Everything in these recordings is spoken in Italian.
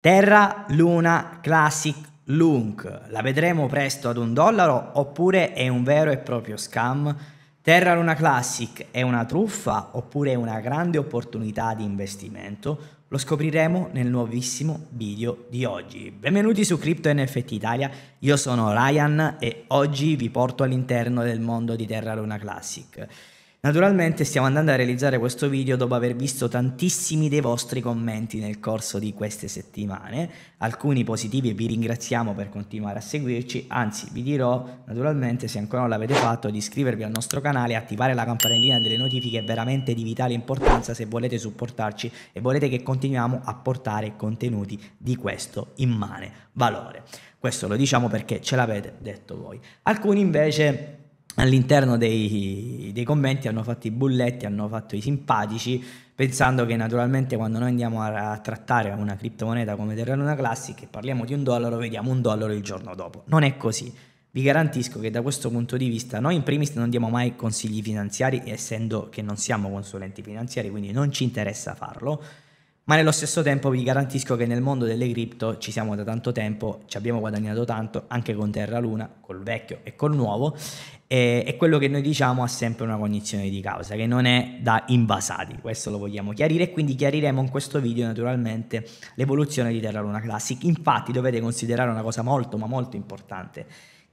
Terra Luna Classic Lunk, la vedremo presto ad un dollaro oppure è un vero e proprio scam? Terra Luna Classic è una truffa oppure è una grande opportunità di investimento? Lo scopriremo nel nuovissimo video di oggi. Benvenuti su Crypto NFT Italia, io sono Ryan e oggi vi porto all'interno del mondo di Terra Luna Classic. Naturalmente stiamo andando a realizzare questo video dopo aver visto tantissimi dei vostri commenti nel corso di queste settimane, alcuni positivi e vi ringraziamo per continuare a seguirci, anzi vi dirò naturalmente se ancora non l'avete fatto di iscrivervi al nostro canale e attivare la campanellina delle notifiche è veramente di vitale importanza se volete supportarci e volete che continuiamo a portare contenuti di questo immane valore. Questo lo diciamo perché ce l'avete detto voi. Alcuni invece all'interno dei, dei, commenti hanno fatto i bulletti, hanno fatto i simpatici, pensando che naturalmente quando noi andiamo a, a trattare una criptomoneta come Terra Luna Classic e parliamo di un dollaro, vediamo un dollaro il giorno dopo. Non è così. Vi garantisco che da questo punto di vista noi in primis non diamo mai consigli finanziari, essendo che non siamo consulenti finanziari, quindi non ci interessa farlo ma nello stesso tempo vi garantisco che nel mondo delle cripto ci siamo da tanto tempo, ci abbiamo guadagnato tanto anche con Terra Luna, col vecchio e col nuovo e, e quello che noi diciamo ha sempre una cognizione di causa che non è da invasati, questo lo vogliamo chiarire e quindi chiariremo in questo video naturalmente l'evoluzione di Terra Luna Classic. Infatti dovete considerare una cosa molto ma molto importante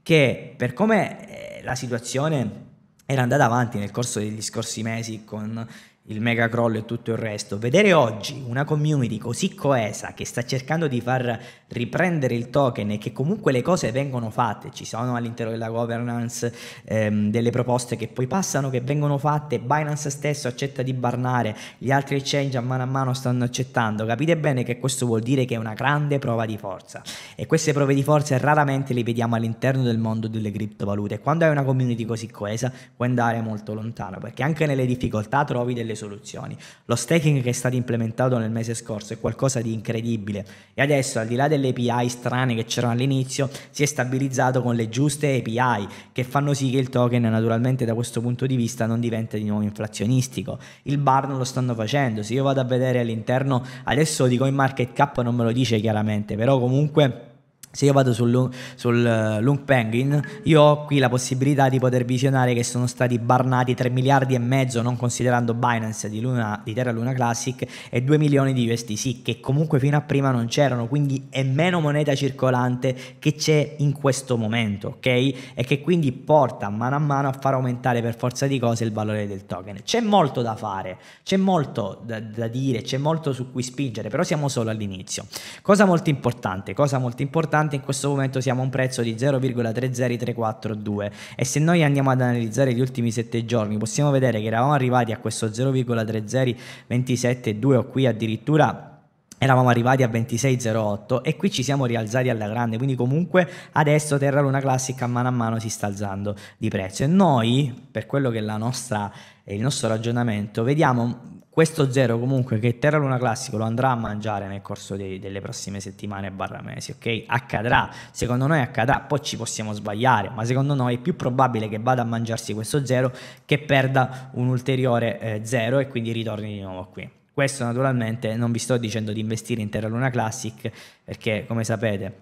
che per come eh, la situazione era andata avanti nel corso degli scorsi mesi con il mega crollo e tutto il resto, vedere oggi una community così coesa che sta cercando di far riprendere il token e che comunque le cose vengono fatte, ci sono all'interno della governance ehm, delle proposte che poi passano, che vengono fatte, Binance stesso accetta di barnare, gli altri exchange a mano a mano stanno accettando, capite bene che questo vuol dire che è una grande prova di forza e queste prove di forza raramente le vediamo all'interno del mondo delle criptovalute, quando hai una community così coesa puoi andare molto lontano perché anche nelle difficoltà trovi delle delle soluzioni. Lo staking che è stato implementato nel mese scorso è qualcosa di incredibile e adesso al di là delle API strane che c'erano all'inizio si è stabilizzato con le giuste API che fanno sì che il token naturalmente da questo punto di vista non diventi di nuovo inflazionistico. Il bar non lo stanno facendo, se io vado a vedere all'interno adesso di CoinMarketCap non me lo dice chiaramente, però comunque se io vado sul, Lung, sul eh, Lung Penguin, io ho qui la possibilità di poter visionare che sono stati barnati 3 miliardi e mezzo, non considerando Binance di, Luna, di Terra Luna Classic, e 2 milioni di USDC, che comunque fino a prima non c'erano, quindi è meno moneta circolante che c'è in questo momento, ok? E che quindi porta mano a mano a far aumentare per forza di cose il valore del token. C'è molto da fare, c'è molto da, da dire, c'è molto su cui spingere, però siamo solo all'inizio. Cosa molto importante, cosa molto importante importante in questo momento siamo a un prezzo di 0,30342 e se noi andiamo ad analizzare gli ultimi 7 giorni possiamo vedere che eravamo arrivati a questo 0,30272 o qui addirittura eravamo arrivati a 26,08 e qui ci siamo rialzati alla grande, quindi comunque adesso Terra Luna Classic a mano a mano si sta alzando di prezzo e noi, per quello che è la nostra, il nostro ragionamento, vediamo questo zero comunque che Terra Luna Classico lo andrà a mangiare nel corso dei, delle prossime settimane barra mesi, ok? Accadrà, secondo noi accadrà, poi ci possiamo sbagliare, ma secondo noi è più probabile che vada a mangiarsi questo zero che perda un ulteriore eh, zero e quindi ritorni di nuovo qui. Questo naturalmente non vi sto dicendo di investire in Terra Luna Classic perché come sapete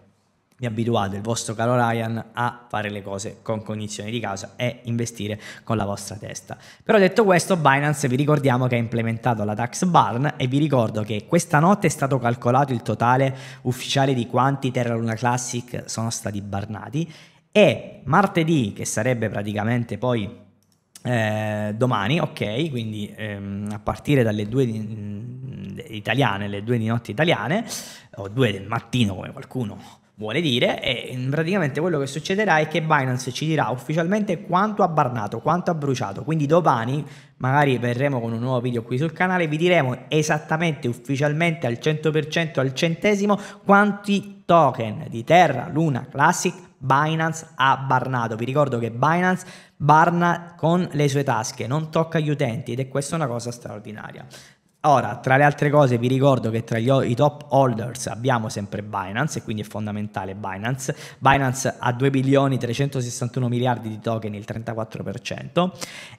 vi abituate il vostro caro Ryan a fare le cose con cognizione di causa e investire con la vostra testa. Però detto questo, Binance vi ricordiamo che ha implementato la tax barn e vi ricordo che questa notte è stato calcolato il totale ufficiale di quanti Terra Luna Classic sono stati barnati e martedì, che sarebbe praticamente poi eh, domani, ok, quindi ehm, a partire dalle due di, mh, mm, italiane, le due di notte italiane, o due del mattino come qualcuno vuole dire, e mm, praticamente quello che succederà è che Binance ci dirà ufficialmente quanto ha barnato, quanto ha bruciato, quindi domani magari verremo con un nuovo video qui sul canale, vi diremo esattamente, ufficialmente al 100%, al centesimo, quanti token di Terra, Luna, Classic Binance ha barnato. Vi ricordo che Binance barna con le sue tasche, non tocca gli utenti ed è questa una cosa straordinaria. Ora, tra le altre cose, vi ricordo che tra gli, i top holders abbiamo sempre Binance e quindi è fondamentale Binance. Binance ha 2 bilioni 361 miliardi di token, il 34%.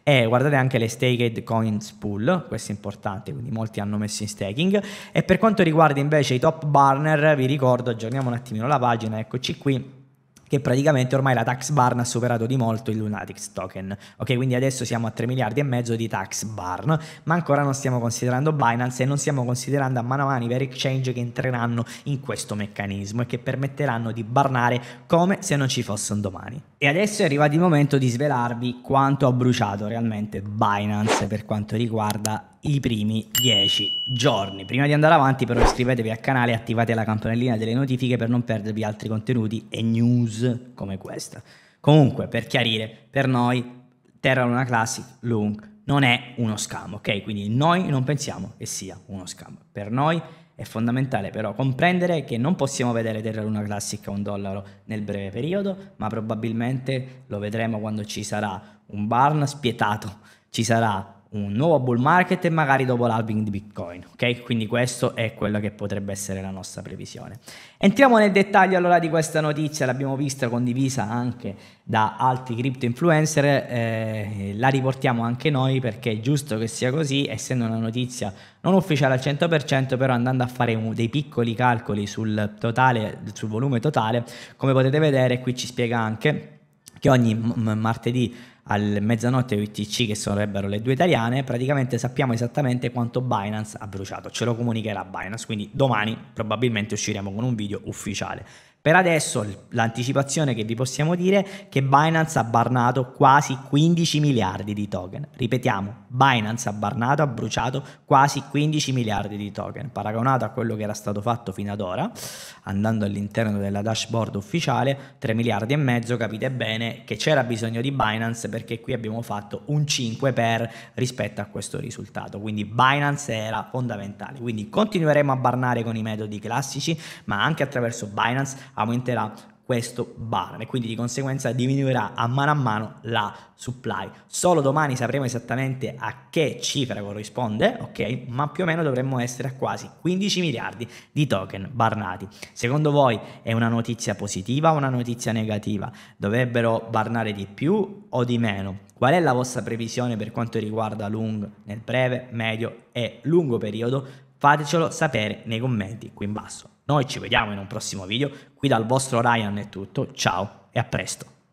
E guardate anche le staked coins pool, questo è importante, quindi molti hanno messo in staking. E per quanto riguarda invece i top burner, vi ricordo, aggiorniamo un attimino la pagina, eccoci qui che praticamente ormai la tax barn ha superato di molto il Lunatics token. Ok, quindi adesso siamo a 3 miliardi e mezzo di tax barn, ma ancora non stiamo considerando Binance e non stiamo considerando a mano a mano i vari exchange che entreranno in questo meccanismo e che permetteranno di barnare come se non ci fosse un domani. E adesso è arrivato il momento di svelarvi quanto ha bruciato realmente Binance per quanto riguarda i primi 10 giorni. Prima di andare avanti però iscrivetevi al canale e attivate la campanellina delle notifiche per non perdervi altri contenuti e news come questa. Comunque, per chiarire, per noi Terra Luna Classic Lung non è uno scam, ok? Quindi noi non pensiamo che sia uno scam. Per noi è fondamentale però comprendere che non possiamo vedere Terra Luna Classic a un dollaro nel breve periodo, ma probabilmente lo vedremo quando ci sarà un barn spietato, ci sarà un nuovo bull market e magari dopo l'alving di Bitcoin, ok? Quindi questo è quello che potrebbe essere la nostra previsione. Entriamo nel dettaglio allora di questa notizia, l'abbiamo vista condivisa anche da altri crypto influencer, eh, la riportiamo anche noi perché è giusto che sia così, essendo una notizia non ufficiale al 100%, però andando a fare un, dei piccoli calcoli sul, totale, sul volume totale, come potete vedere qui ci spiega anche che ogni m- martedì al mezzanotte UTC, che sarebbero le due italiane, praticamente sappiamo esattamente quanto Binance ha bruciato. Ce lo comunicherà Binance, quindi domani probabilmente usciremo con un video ufficiale. Per adesso l'anticipazione che vi possiamo dire è che Binance ha barnato quasi 15 miliardi di token. Ripetiamo, Binance ha barnato, ha bruciato quasi 15 miliardi di token, paragonato a quello che era stato fatto fino ad ora, andando all'interno della dashboard ufficiale, 3 miliardi e mezzo, capite bene che c'era bisogno di Binance perché qui abbiamo fatto un 5 per rispetto a questo risultato, quindi Binance era fondamentale. Quindi continueremo a barnare con i metodi classici, ma anche attraverso Binance aumenterà questo bar e quindi di conseguenza diminuirà a mano a mano la supply. Solo domani sapremo esattamente a che cifra corrisponde, ok? Ma più o meno dovremmo essere a quasi 15 miliardi di token barnati. Secondo voi è una notizia positiva o una notizia negativa? Dovrebbero barnare di più o di meno? Qual è la vostra previsione per quanto riguarda Lung nel breve, medio e lungo periodo? Fatecelo sapere nei commenti qui in basso. Noi ci vediamo in un prossimo video, qui dal vostro Ryan è tutto, ciao e a presto.